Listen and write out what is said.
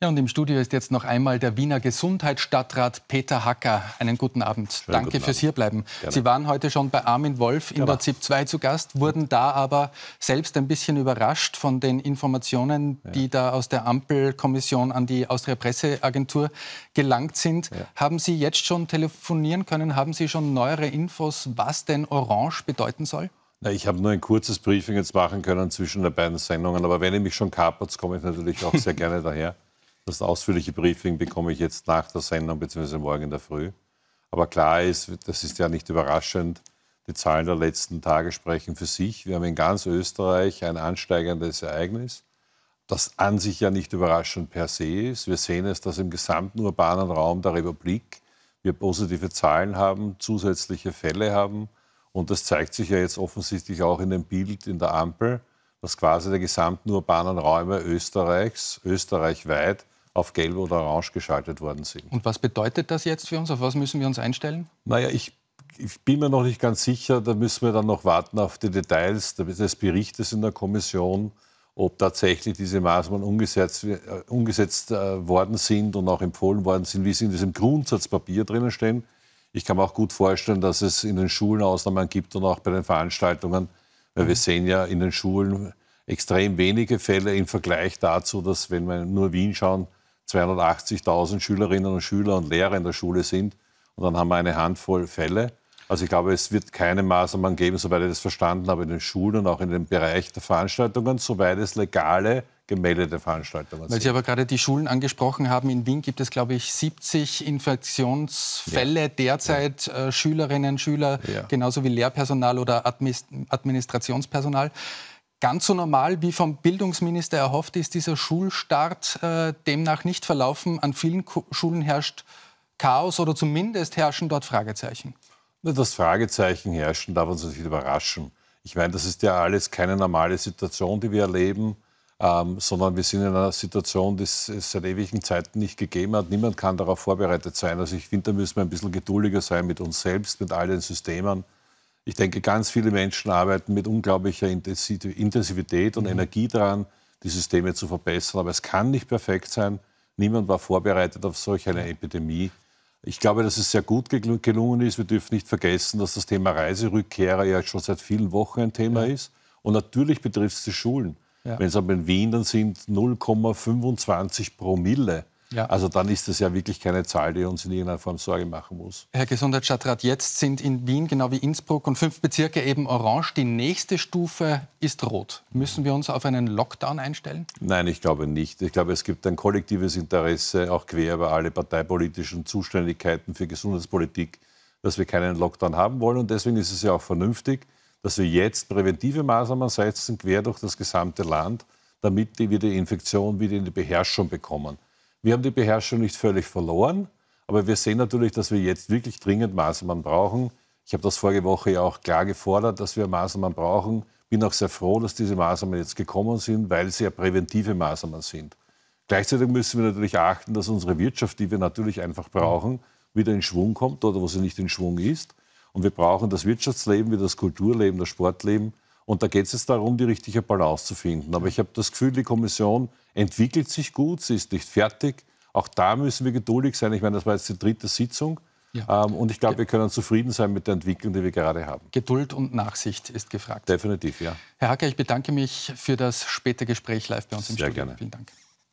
Ja, und im Studio ist jetzt noch einmal der Wiener Gesundheitsstadtrat Peter Hacker. Einen guten Abend. Schönen Danke guten fürs Abend. Hierbleiben. Gerne. Sie waren heute schon bei Armin Wolf in ja, der ZIP 2 zu Gast, wurden da aber selbst ein bisschen überrascht von den Informationen, ja. die da aus der Ampelkommission an die Austria Presseagentur gelangt sind. Ja. Haben Sie jetzt schon telefonieren können? Haben Sie schon neuere Infos, was denn Orange bedeuten soll? ich habe nur ein kurzes Briefing jetzt machen können zwischen den beiden Sendungen, aber wenn ihr mich schon kapert, komme ich natürlich auch sehr gerne daher. Das ausführliche Briefing bekomme ich jetzt nach der Sendung bzw. morgen in der Früh. Aber klar ist, das ist ja nicht überraschend, die Zahlen der letzten Tage sprechen für sich. Wir haben in ganz Österreich ein ansteigendes Ereignis, das an sich ja nicht überraschend per se ist. Wir sehen es, dass im gesamten urbanen Raum der Republik wir positive Zahlen haben, zusätzliche Fälle haben. Und das zeigt sich ja jetzt offensichtlich auch in dem Bild in der Ampel, dass quasi der gesamten urbanen Räume Österreichs, österreichweit, auf gelb oder orange geschaltet worden sind. Und was bedeutet das jetzt für uns? Auf was müssen wir uns einstellen? Naja, ich, ich bin mir noch nicht ganz sicher. Da müssen wir dann noch warten auf die Details des Berichtes in der Kommission, ob tatsächlich diese Maßnahmen umgesetzt, äh, umgesetzt äh, worden sind und auch empfohlen worden sind, wie sie in diesem Grundsatzpapier drinnen stehen. Ich kann mir auch gut vorstellen, dass es in den Schulen Ausnahmen gibt und auch bei den Veranstaltungen, weil mhm. wir sehen ja in den Schulen extrem wenige Fälle im Vergleich dazu, dass wenn wir nur Wien schauen, 280.000 Schülerinnen und Schüler und Lehrer in der Schule sind. Und dann haben wir eine Handvoll Fälle. Also ich glaube, es wird keine Maßnahmen geben, soweit ich das verstanden habe, in den Schulen und auch in dem Bereich der Veranstaltungen, soweit es legale gemeldete Veranstaltungen. sind. Weil Sie aber gerade die Schulen angesprochen haben, in Wien gibt es, glaube ich, 70 Infektionsfälle ja. derzeit, ja. Äh, Schülerinnen, Schüler, ja. genauso wie Lehrpersonal oder Administrationspersonal. Ganz so normal wie vom Bildungsminister erhofft ist dieser Schulstart äh, demnach nicht verlaufen. An vielen Ko Schulen herrscht Chaos oder zumindest herrschen dort Fragezeichen. Das Fragezeichen herrschen darf uns nicht überraschen. Ich meine, das ist ja alles keine normale Situation, die wir erleben, ähm, sondern wir sind in einer Situation, die es seit ewigen Zeiten nicht gegeben hat. Niemand kann darauf vorbereitet sein. Also ich finde, da müssen wir ein bisschen geduldiger sein mit uns selbst, mit all den Systemen. Ich denke, ganz viele Menschen arbeiten mit unglaublicher Intensivität und mhm. Energie daran, die Systeme zu verbessern. Aber es kann nicht perfekt sein. Niemand war vorbereitet auf solch eine Epidemie. Ich glaube, dass es sehr gut gelungen ist. Wir dürfen nicht vergessen, dass das Thema Reiserückkehrer ja schon seit vielen Wochen ein Thema ja. ist. Und natürlich betrifft es die Schulen. Ja. Wenn es aber in Wien dann sind 0,25 Promille ja. Also dann ist das ja wirklich keine Zahl, die uns in irgendeiner Form Sorge machen muss. Herr Gesundheitsstadtrat, jetzt sind in Wien, genau wie Innsbruck und fünf Bezirke eben orange. Die nächste Stufe ist rot. Müssen wir uns auf einen Lockdown einstellen? Nein, ich glaube nicht. Ich glaube, es gibt ein kollektives Interesse, auch quer über alle parteipolitischen Zuständigkeiten für Gesundheitspolitik, dass wir keinen Lockdown haben wollen. Und deswegen ist es ja auch vernünftig, dass wir jetzt präventive Maßnahmen setzen, quer durch das gesamte Land, damit wir die Infektion wieder in die Beherrschung bekommen. Wir haben die Beherrschung nicht völlig verloren, aber wir sehen natürlich, dass wir jetzt wirklich dringend Maßnahmen brauchen. Ich habe das vorige Woche ja auch klar gefordert, dass wir Maßnahmen brauchen. Bin auch sehr froh, dass diese Maßnahmen jetzt gekommen sind, weil sie ja präventive Maßnahmen sind. Gleichzeitig müssen wir natürlich achten, dass unsere Wirtschaft, die wir natürlich einfach brauchen, wieder in Schwung kommt oder wo sie nicht in Schwung ist. Und wir brauchen das Wirtschaftsleben wie das Kulturleben, das Sportleben und da geht es jetzt darum, die richtige Balance zu finden. Aber ich habe das Gefühl, die Kommission entwickelt sich gut, sie ist nicht fertig. Auch da müssen wir geduldig sein. Ich meine, das war jetzt die dritte Sitzung. Ja. Ähm, und ich glaube, wir können zufrieden sein mit der Entwicklung, die wir gerade haben. Geduld und Nachsicht ist gefragt. Definitiv, ja. Herr Hacker, ich bedanke mich für das späte Gespräch live bei uns Sehr im Studio. Gerne. Vielen Dank.